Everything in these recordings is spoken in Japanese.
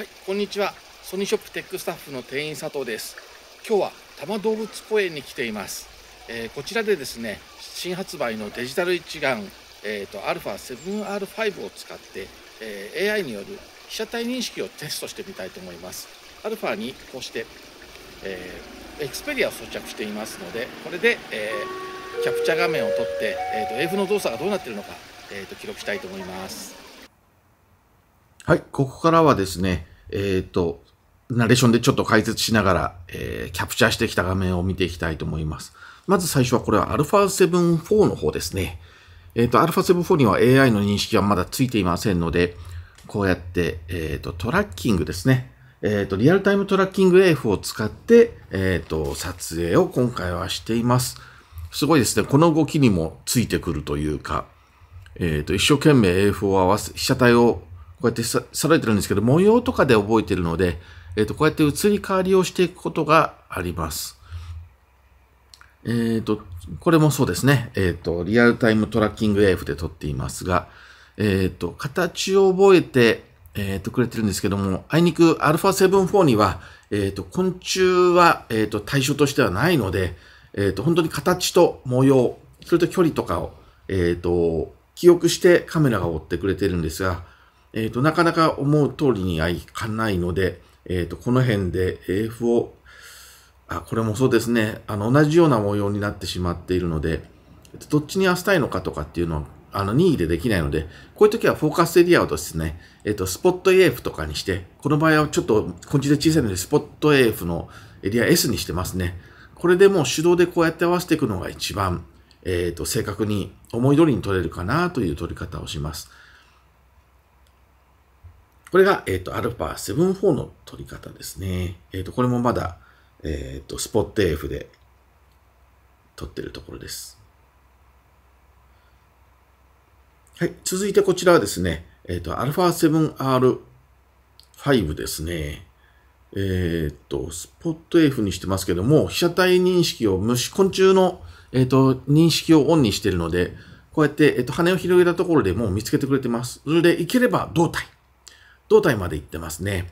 はい、こんにちは。ソニーショップテックスタッフの店員佐藤です。今日は多摩動物公園に来ています。えー、こちらでですね、新発売のデジタル一眼、えっ、ー、と α7R5 を使って、えー、AI による被写体認識をテストしてみたいと思います。アルファにこうして、えー、エクスペリアを装着していますので、これで、えー、キャプチャ画面を撮って、えっ、と F の動作がどうなっているのか、えっ、と記録したいと思います。はい、ここからはですね、えっ、ー、と、ナレーションでちょっと解説しながら、えー、キャプチャーしてきた画面を見ていきたいと思います。まず最初はこれは α7-4 の方ですね。えっ、ー、と、α7-4 には AI の認識はまだついていませんので、こうやって、えっ、ー、と、トラッキングですね。えっ、ー、と、リアルタイムトラッキング AF を使って、えっ、と、撮影を今回はしています。すごいですね。この動きにもついてくるというか、えっ、と、一生懸命 AF を合わせ、被写体をこうやってさ揃えてるんですけど、模様とかで覚えてるので、えっ、ー、と、こうやって移り変わりをしていくことがあります。えっ、ー、と、これもそうですね。えっ、ー、と、リアルタイムトラッキング AF で撮っていますが、えっ、と、形を覚えて、えっ、と、くれてるんですけども、あいにく α7-4 には、えっ、と、昆虫は、えっ、と、対象としてはないので、えっ、と、本当に形と模様、それと距離とかを、えっ、と、記憶してカメラが追ってくれてるんですが、えっ、と、なかなか思う通りにはいかないので、えっ、と、この辺で AF を、あ、これもそうですね、あの、同じような模様になってしまっているので、どっちに合わせたいのかとかっていうのは、あの、任意でできないので、こういう時はフォーカスエリアをですね、えっ、と、スポット AF とかにして、この場合はちょっと、こっちで小さいので、スポット AF のエリア S にしてますね。これでもう手動でこうやって合わせていくのが一番、えっ、と、正確に思い通りに取れるかなという取り方をします。これが、えっ、ー、と、α74 の取り方ですね。えっ、ー、と、これもまだ、えっ、ー、と、スポット F で取ってるところです。はい。続いてこちらはですね、えっ、と、α7R5 ですね。えっ、と、スポット F にしてますけども、被写体認識を虫、昆虫の、えっ、と、認識をオンにしてるので、こうやって、えっ、と、羽を広げたところでもう見つけてくれてます。それで、いければ胴体。胴体まで行ってますね。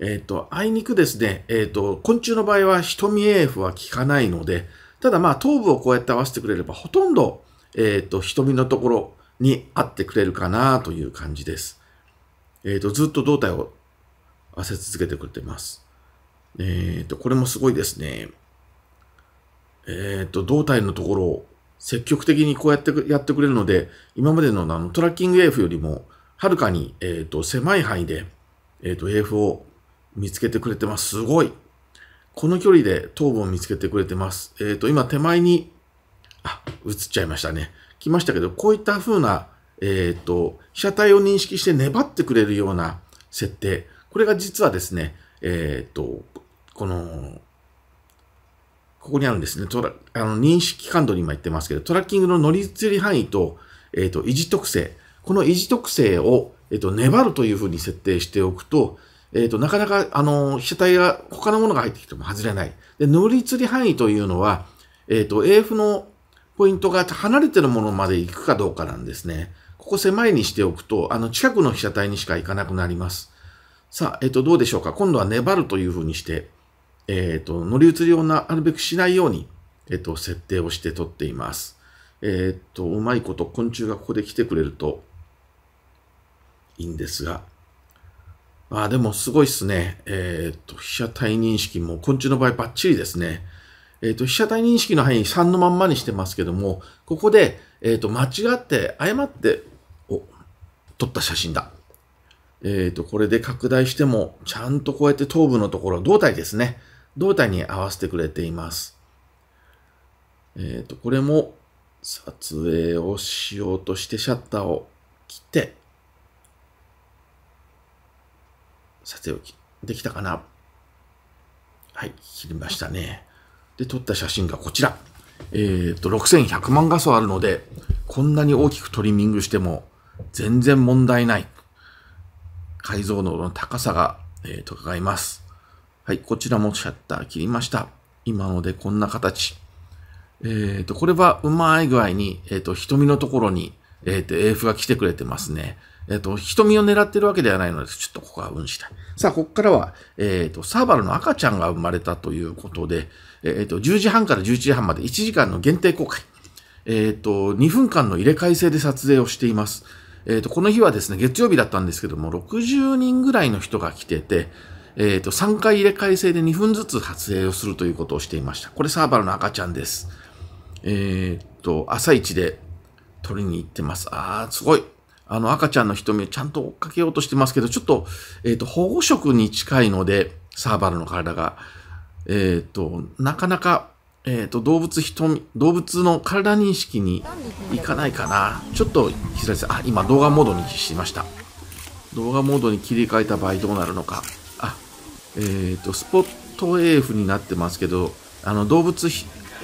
えっ、ー、と、あいにくですね、えっ、ー、と、昆虫の場合は瞳 AF は効かないので、ただまあ頭部をこうやって合わせてくれればほとんど、えっ、ー、と、瞳のところに合ってくれるかなという感じです。えっ、と、ずっと胴体を合わせ続けてくれてます。えっ、と、これもすごいですね。えっ、と、胴体のところを積極的にこうやってやってくれるので、今までのあのトラッキング AF よりもはるかに、えっ、ー、と、狭い範囲で、えっ、ー、と、AF を見つけてくれてます。すごい。この距離で頭部を見つけてくれてます。えっ、ー、と、今手前に、あ、映っちゃいましたね。来ましたけど、こういった風な、えっ、と、被写体を認識して粘ってくれるような設定。これが実はですね、えっ、と、この、ここにあるんですね。トラあの認識感度に今言ってますけど、トラッキングの乗り移り範囲と、えっ、と、維持特性。この維持特性を、えっと、粘るというふうに設定しておくと、えっと、なかなか、あの、被写体が他のものが入ってきても外れない。で、乗り移り範囲というのは、えっと、AF のポイントが離れてるものまで行くかどうかなんですね。ここ狭いにしておくと、あの、近くの被写体にしか行かなくなります。さあ、えっと、どうでしょうか。今度は粘るというふうにして、えっと、乗り移りをなるべくしないように、えっと、設定をして撮っています。えっと、うまいこと昆虫がここで来てくれると、いいんですが。ああ、でもすごいっすね。えっ、ー、と、被写体認識も、昆虫の場合バッチリですね。えっ、ー、と、被写体認識の範囲3のまんまにしてますけども、ここで、えっ、ー、と、間違って、誤って、お、撮った写真だ。えっ、と、これで拡大しても、ちゃんとこうやって頭部のところ、胴体ですね。胴体に合わせてくれています。えっ、と、これも、撮影をしようとしてシャッターを切って、さておき。できたかなはい、切りましたね。で、撮った写真がこちら。えっ、と、6100万画素あるので、こんなに大きくトリミングしても全然問題ない。解像度の高さが、えー、と伺います。はい、こちらもシャッター切りました。今のでこんな形。えっ、ー、と、これはうまい具合に、えっ、ー、と、瞳のところに、えっ、と、AF が来てくれてますね。えっ、ー、と、瞳を狙ってるわけではないのでちょっとここは運したい。さあ、ここからは、えっ、ー、と、サーバルの赤ちゃんが生まれたということで、えっ、ー、と、10時半から11時半まで1時間の限定公開。えっ、と、2分間の入れ替え制で撮影をしています。えっ、と、この日はですね、月曜日だったんですけども、60人ぐらいの人が来てて、えっ、と、3回入れ替え制で2分ずつ撮影をするということをしていました。これサーバルの赤ちゃんです。えっ、と、朝一で撮りに行ってます。あー、すごい。あの赤ちゃんの瞳をちゃんと追っかけようとしてますけど、ちょっと、えっ、ー、と、保護色に近いので、サーバルの体が。えっ、ー、と、なかなか、えっ、ー、と、動物瞳、動物の体認識にいかないかな。ちょっと、膝です。あ、今動画モードにしました。動画モードに切り替えた場合どうなるのか。あ、えっ、と、スポット AF になってますけど、あの、動物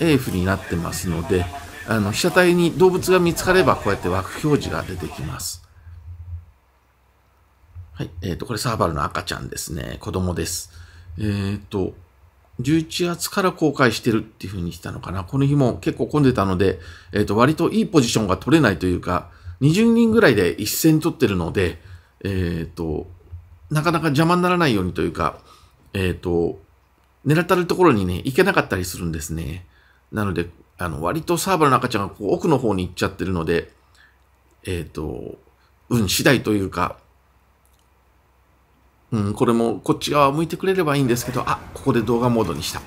AF になってますので、あの被写体に動物が見つかればこうやって枠表示が出てきます。はい。えっ、ー、と、これサーバルの赤ちゃんですね。子供です。えっ、ー、と、11月から公開してるっていうふうにしたのかな。この日も結構混んでたので、えっ、ー、と、割といいポジションが取れないというか、20人ぐらいで一戦取ってるので、えっ、と、なかなか邪魔にならないようにというか、えっ、と、狙ったるところにね、行けなかったりするんですね。なので、あの、割とサーバーの赤ちゃんがこう奥の方に行っちゃってるので、えっ、ー、と、運次第というか、うん、これもこっち側を向いてくれればいいんですけど、あ、ここで動画モードにした。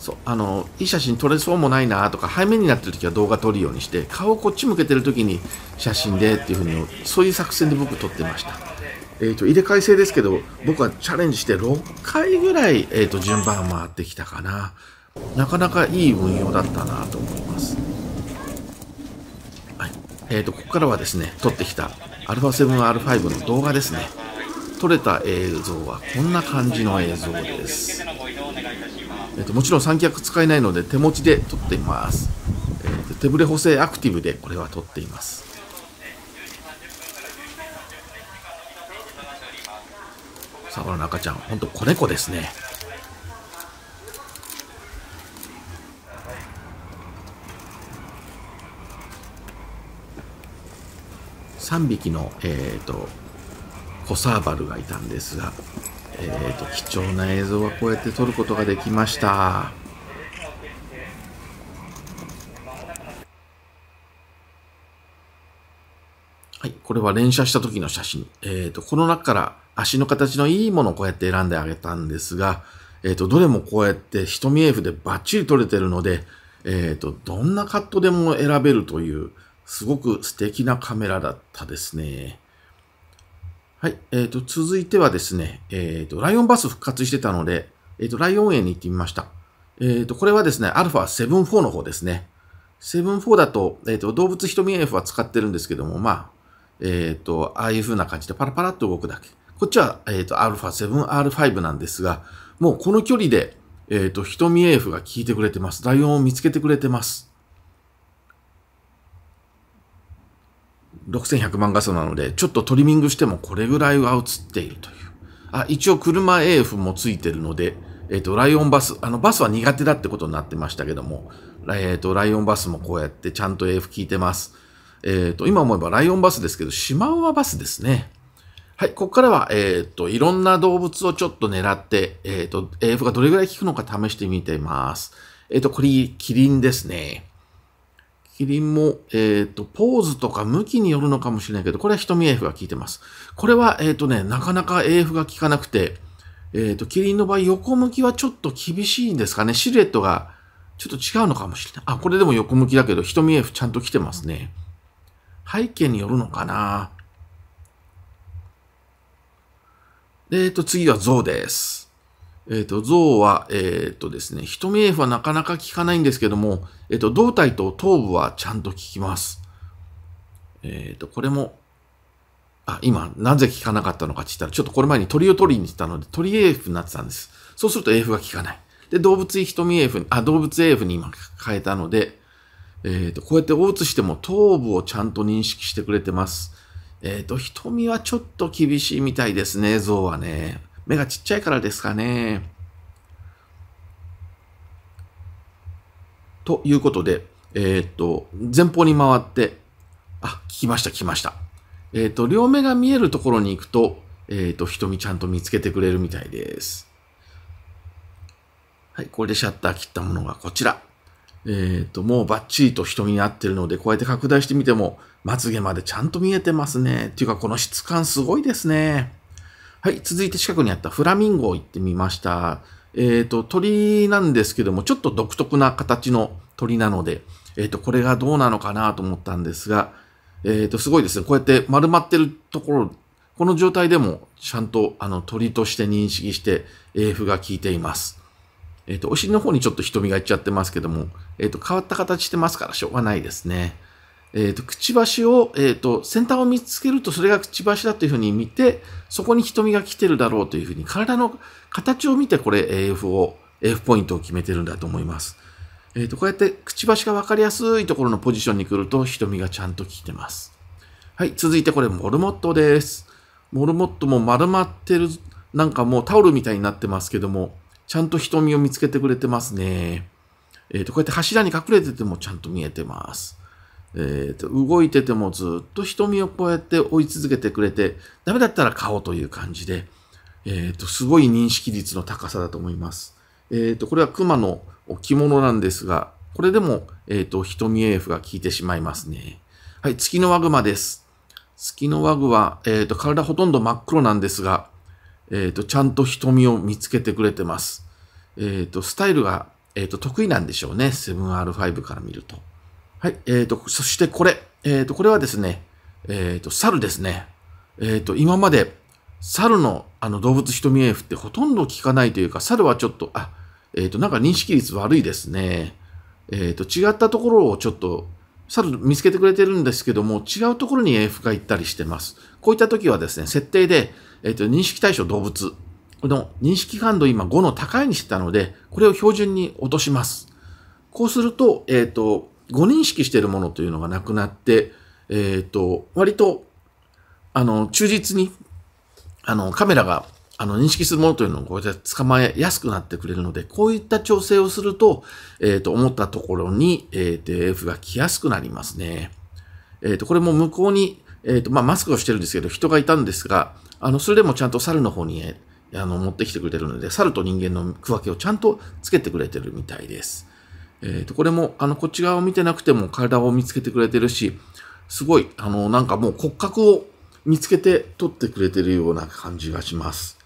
そう、あの、いい写真撮れそうもないなとか、背面になってる時は動画撮るようにして、顔をこっち向けてる時に写真でっていうふうに、そういう作戦で僕撮ってました。えっ、ー、と、入れ替え制ですけど、僕はチャレンジして6回ぐらい、えっ、ー、と、順番回ってきたかな。なかなかいい運用だったなと思います。はい。えっ、ー、と、ここからはですね、撮ってきた α7R5 の動画ですね。撮れた映像はこんな感じの映像です。えーと、もちろん三脚使えないので手持ちで撮っています。えーと、手ぶれ補正アクティブでこれは撮っています。サこの赤ちゃん、ほんと子猫ですね。3匹の、えーと、コサーバルがいたんですが、えーと、貴重な映像はこうやって撮ることができましたはい、これは連写した時の写真。えっ、ー、と、この中から足の形のいいものをこうやって選んであげたんですが、えっ、ー、と、どれもこうやって瞳 F でバッチリ撮れてるので、えっ、ー、と、どんなカットでも選べるという、すごく素敵なカメラだったですね。はい。えっ、ー、と、続いてはですね、えっ、ー、と、ライオンバス復活してたので、えっ、ー、と、ライオン園に行ってみました。えっ、と、これはですね、アルファ7 4の方ですね。7-4だと、えっ、と、動物瞳 AF は使ってるんですけども、まあ、えっ、と、ああいう風な感じでパラパラっと動くだけ。こっちは、えっ、ー、と、ァ7 R5 なんですが、もうこの距離で、えっ、ー、と、瞳 AF が効いてくれてます。ライオンを見つけてくれてます。6100万画素なので、ちょっとトリミングしてもこれぐらいは映っているという。あ、一応車 AF もついてるので、えっ、ー、と、ライオンバス、あの、バスは苦手だってことになってましたけども、えっ、ー、と、ライオンバスもこうやってちゃんと AF 効いてます。えっ、ー、と、今思えばライオンバスですけど、シマウマバスですね。はい、ここからは、えっ、と、いろんな動物をちょっと狙って、えっ、と、AF がどれぐらい効くのか試してみてます。えっ、と、これ、キリンですね。キリンも、えっ、ー、と、ポーズとか向きによるのかもしれないけど、これは瞳 AF が効いてます。これは、えっ、ー、とね、なかなか AF が効かなくて、えっ、ー、と、キリンの場合、横向きはちょっと厳しいんですかね。シルエットがちょっと違うのかもしれない。あ、これでも横向きだけど、瞳 AF ちゃんと来てますね。背景によるのかな。えっ、と、次は像です。えっ、ー、と、象は、えっ、ー、とですね、瞳 F はなかなか効かないんですけども、えっ、ー、と、胴体と頭部はちゃんと効きます。えっ、と、これも、あ、今、なぜ効かなかったのかって言ったら、ちょっとこれ前に鳥を取りに行ったので、鳥 AF になってたんです。そうすると AF が効かない。で、動物瞳 AF、あ、動物 AF に今変えたので、えっ、と、こうやって大写しても頭部をちゃんと認識してくれてます。えっ、と、瞳はちょっと厳しいみたいですね、像はね。目がちっちゃいからですかね。ということで、えー、っと、前方に回って、あ、聞きました、聞きました。えー、っと、両目が見えるところに行くと、えっと、瞳ちゃんと見つけてくれるみたいです。はい、これでシャッター切ったものがこちら。えっ、と、もうバッチリと瞳に合ってるので、こうやって拡大してみても、まつげまでちゃんと見えてますね。っていうか、この質感すごいですね。はい、続いて近くにあったフラミンゴを行ってみました。えっ、ー、と、鳥なんですけども、ちょっと独特な形の鳥なので、えっ、ー、と、これがどうなのかなと思ったんですが、えっ、ー、と、すごいですね。こうやって丸まってるところ、この状態でもちゃんとあの鳥として認識して、AF が効いています。えっ、と、お尻の方にちょっと瞳がいっちゃってますけども、えっ、と、変わった形してますからしょうがないですね。えっ、と、くちばしを、えっ、と、先端を見つけるとそれがくちばしだというふうに見て、そこに瞳が来てるだろうというふうに、体の形を見て、これ AF を、AF ポイントを決めてるんだと思います。えっ、ー、と、こうやってくちばしがわかりやすいところのポジションに来ると瞳がちゃんと来てます。はい、続いてこれモルモットです。モルモットも丸まってる、なんかもうタオルみたいになってますけども、ちゃんと瞳を見つけてくれてますね。えっ、ー、と、こうやって柱に隠れててもちゃんと見えてます。えー、と動いててもずっと瞳をこうやって追い続けてくれて、ダメだったら顔という感じで、えー、とすごい認識率の高さだと思います。えー、とこれは熊の置物なんですが、これでも、えー、と瞳 AF が効いてしまいますね。はい、月のワグマです。月のワグは、えー、と体ほとんど真っ黒なんですが、えー、とちゃんと瞳を見つけてくれてます。えー、とスタイルが、えー、と得意なんでしょうね、7R5 から見ると。はい。えっ、ー、と、そしてこれ。えっ、ー、と、これはですね、えっ、ー、と、猿ですね。えっ、と、今まで、猿のあの動物瞳エーフってほとんど効かないというか、猿はちょっと、あ、えっ、と、なんか認識率悪いですね。えっ、と、違ったところをちょっと、猿見つけてくれてるんですけども、違うところに AF が行ったりしてます。こういった時はですね、設定で、えっ、と、認識対象動物の認識感度今5の高いにしてたので、これを標準に落とします。こうすると、えっ、と、誤認識しているものというのがなくなって、えっ、ー、と、割と、あの、忠実に、あの、カメラが、あの、認識するものというのをこうやって捕まえやすくなってくれるので、こういった調整をすると、えっ、ー、と、思ったところに、えっ、ー、と、F が来やすくなりますね。えっ、と、これも向こうに、えっ、と、まあ、マスクをしてるんですけど、人がいたんですが、あの、それでもちゃんと猿の方に、あの、持ってきてくれてるので、猿と人間の区分けをちゃんとつけてくれてるみたいです。えー、とこれもあのこっち側を見てなくても体を見つけてくれてるしすごいあのなんかもう骨格を見つけて撮ってくれてるような感じがします。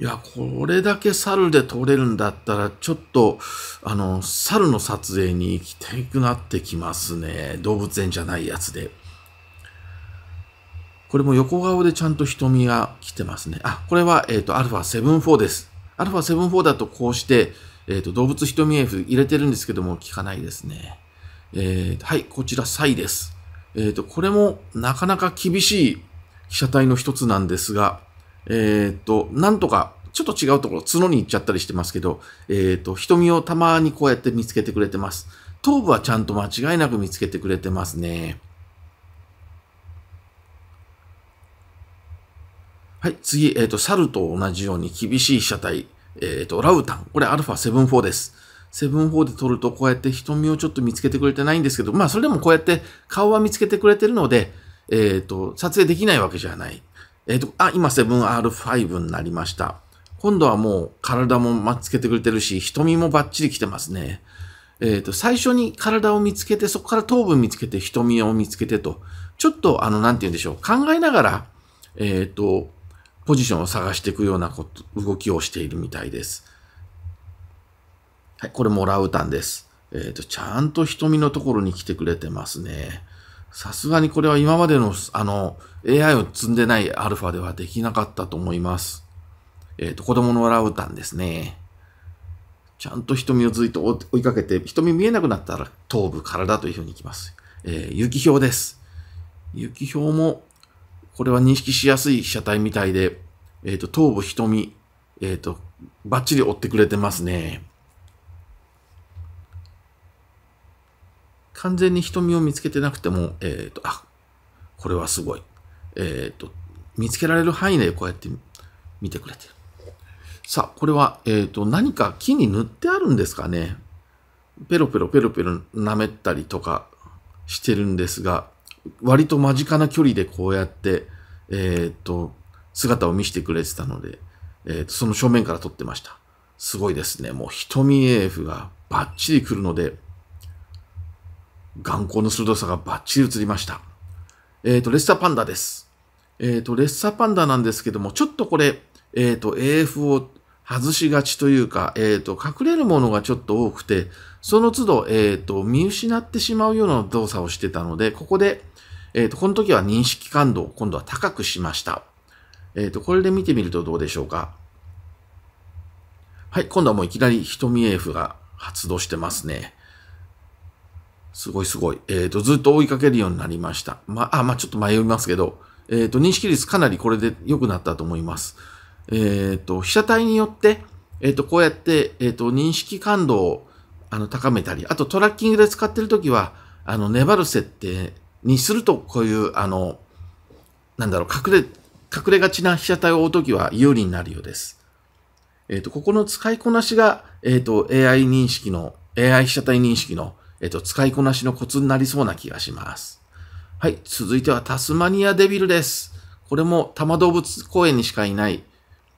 いや、これだけ猿で撮れるんだったら、ちょっと、あの、猿の撮影に行きたくなってきますね。動物園じゃないやつで。これも横顔でちゃんと瞳が来てますね。あ、これは、えっ、ー、と、α74 です。アルファ7-4だとこうして、えっ、ー、と、動物瞳 F 入れてるんですけども、効かないですね。えー、はい、こちら、サイです。えっ、ー、と、これもなかなか厳しい被写体の一つなんですが、えっ、ー、と、なんとか、ちょっと違うところ、角に行っちゃったりしてますけど、えっ、と、瞳をたまにこうやって見つけてくれてます。頭部はちゃんと間違いなく見つけてくれてますね。はい、次、えっ、ー、と、猿と同じように厳しい被写体、えっ、ー、と、ラウタン。これアルファ7 4です。7-4で撮るとこうやって瞳をちょっと見つけてくれてないんですけど、まあそれでもこうやって顔は見つけてくれてるので、えっ、ー、と、撮影できないわけじゃない。えっ、ー、と、あ、今 7R5 になりました。今度はもう体もまっつけてくれてるし、瞳もバッチリ来てますね。えっ、ー、と、最初に体を見つけて、そこから頭部見つけて、瞳を見つけてと、ちょっとあの、なんて言うんでしょう、考えながら、えっ、と、ポジションを探していくようなこと動きをしているみたいです。はい、これもラウタンです。えっ、ー、と、ちゃんと瞳のところに来てくれてますね。さすがにこれは今までの、あの、AI を積んでないアルファではできなかったと思います。えっ、ー、と、子供のラウタンですね。ちゃんと瞳をずっと追いかけて、瞳見えなくなったら頭部、体というふうにいきます。えー、雪氷です。雪氷もこれは認識しやすい被写体みたいで、えっ、ー、と、頭部、瞳、えっ、ー、と、バッチリ追ってくれてますね。完全に瞳を見つけてなくても、えっ、ー、と、あ、これはすごい。えっ、と、見つけられる範囲でこうやって見てくれてる。さあ、これは、えっ、と、何か木に塗ってあるんですかね。ペロペロペロペロ舐めたりとかしてるんですが、割と間近な距離でこうやって、えー、っと、姿を見せてくれてたので、えー、っと、その正面から撮ってました。すごいですね。もう瞳 AF がバッチリ来るので、眼光の鋭さがバッチリ映りました。えっ、ー、と、レッサーパンダです。えっ、ー、と、レッサーパンダなんですけども、ちょっとこれ、えっ、ー、と、AF を外しがちというか、えっ、ー、と、隠れるものがちょっと多くて、その都度、えっ、ー、と、見失ってしまうような動作をしてたので、ここで、えっ、ー、と、この時は認識感度を今度は高くしました。えっ、と、これで見てみるとどうでしょうか。はい、今度はもういきなり瞳 AF が発動してますね。すごいすごい。えっ、と、ずっと追いかけるようになりました。まあ、まあ、ちょっと迷いますけど、えっ、と、認識率かなりこれで良くなったと思います。えっ、ー、と、被写体によって、えっ、ー、と、こうやって、えっ、ー、と、認識感度をあの高めたり、あとトラッキングで使っているときは、あの、粘る設定にすると、こういう、あの、なんだろう、隠れ、隠れがちな被写体を追うときは有利になるようです。えっ、と、ここの使いこなしが、えっ、と、AI 認識の、AI 被写体認識の、えっ、と、使いこなしのコツになりそうな気がします。はい、続いてはタスマニアデビルです。これも多摩動物公園にしかいない、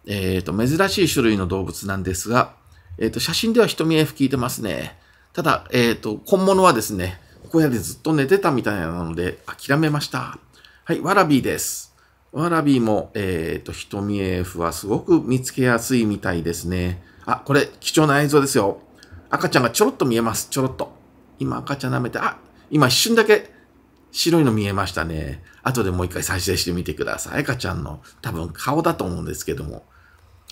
えっ、ー、と、珍しい種類の動物なんですが、えっ、ー、と、写真では瞳 F 効いてますね。ただ、えっ、ー、と、本物はですね、小屋でずっと寝てたみたいなので、諦めました。はい、ワラビーです。ワラビーも、えっ、と、瞳 F はすごく見つけやすいみたいですね。あ、これ、貴重な映像ですよ。赤ちゃんがちょろっと見えます。ちょろっと。今、赤ちゃん舐めて、あ、今一瞬だけ白いの見えましたね。後でもう一回再生してみてください。赤ちゃんの多分顔だと思うんですけども。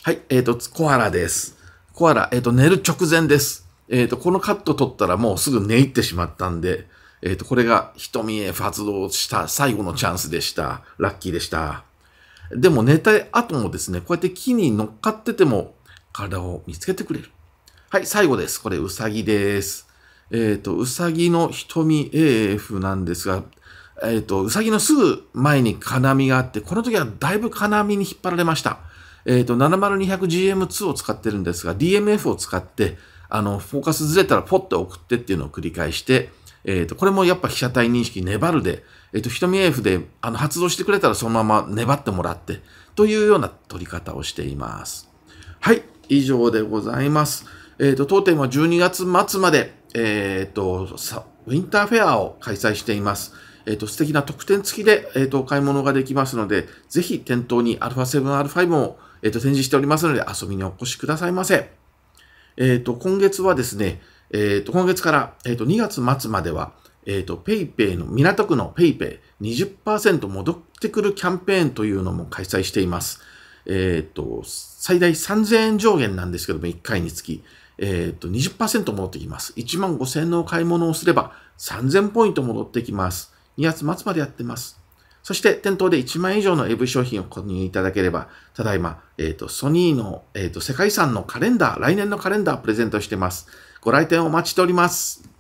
はい、えっ、ー、と、コアラです。コアラ、えっ、ー、と、寝る直前です。えっ、ー、と、このカット取ったらもうすぐ寝入ってしまったんで、えっ、と、これが瞳へ発動した最後のチャンスでした。ラッキーでした。でも寝た後もですね、こうやって木に乗っかってても体を見つけてくれる。はい、最後です。これ、うさぎです。えっ、と、うさぎの瞳 AF なんですが、えっ、と、うさぎのすぐ前に金網があって、この時はだいぶ金網に引っ張られました。えっ、ー、と、70200GM2 を使ってるんですが、DMF を使って、あの、フォーカスずれたらポッと送ってっていうのを繰り返して、えっ、ー、と、これもやっぱ被写体認識粘るで、えっ、ー、と、瞳 AF で、あの、発動してくれたらそのまま粘ってもらって、というような撮り方をしています。はい、以上でございます。えっ、ー、と、当店は12月末まで、えっ、と、ウィンターフェアを開催しています。えっ、と、素敵な特典付きで、えっ、と、お買い物ができますので、ぜひ店頭に α7R5 をえっ、と、展示しておりますので、遊びにお越しくださいませ。えっ、と、今月はですね、えっ、と、今月から、えっ、と、2月末までは、えっ、ー、と、p a y p の、港区の PayPay、20%戻ってくるキャンペーンというのも開催しています。えっ、ー、と、最大3000円上限なんですけども、1回につき、えっ、ー、と、20%戻ってきます。1万5000円のお買い物をすれば、3000ポイント戻ってきます。2月末までやってます。そして店頭で1万円以上の AV 商品を購入いただければ、ただいま、えっ、ー、と、ソニーの、えっ、ー、と、世界遺産のカレンダー、来年のカレンダープレゼントしてます。ご来店お待ちしております。